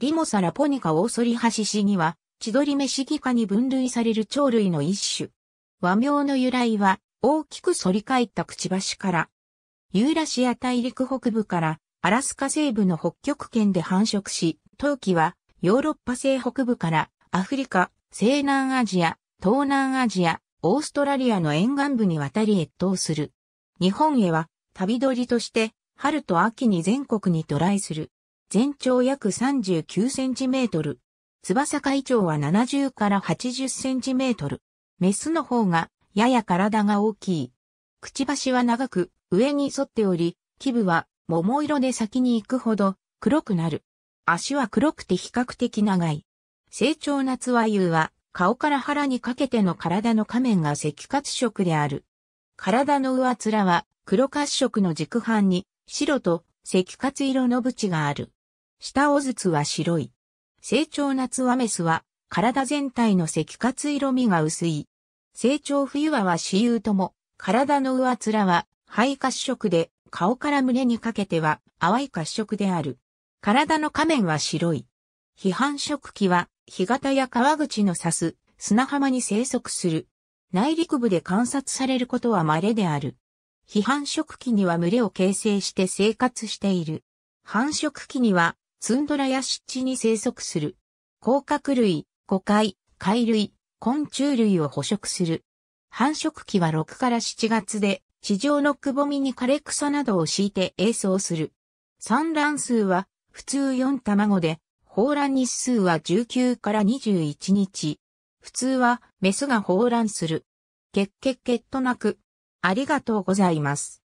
リモサラポニカオーソリハシシギは、千鳥メシギ科に分類される鳥類の一種。和名の由来は、大きく反り返ったくちばしから、ユーラシア大陸北部から、アラスカ西部の北極圏で繁殖し、冬季は、ヨーロッパ西北部から、アフリカ、西南アジア、東南アジア、オーストラリアの沿岸部に渡り越冬する。日本へは、旅鳥として、春と秋に全国に渡来する。全長約39センチメートル。翼会長は70から80センチメートル。メスの方がやや体が大きい。くちばしは長く上に沿っており、基部は桃色で先に行くほど黒くなる。足は黒くて比較的長い。成長夏和牛は顔から腹にかけての体の仮面が赤褐色である。体の上面は黒褐色の軸板に白と赤褐色の縁がある。下尾筒は白い。成長夏はメスは、体全体の赤活色味が薄い。成長冬はは私有とも、体の上面は灰褐色で、顔から胸にかけては淡い褐色である。体の仮面は白い。批判食器は、干潟や川口の刺す砂浜に生息する。内陸部で観察されることは稀である。批判食器には群れを形成して生活している。繁殖期にはツンドラや湿地に生息する。甲殻類、誤解、貝類、昆虫類を捕食する。繁殖期は6から7月で、地上のくぼみに枯れ草などを敷いて栄巣する。産卵数は普通4卵で、放卵日数は19から21日。普通はメスが放卵する。結結結となく。ありがとうございます。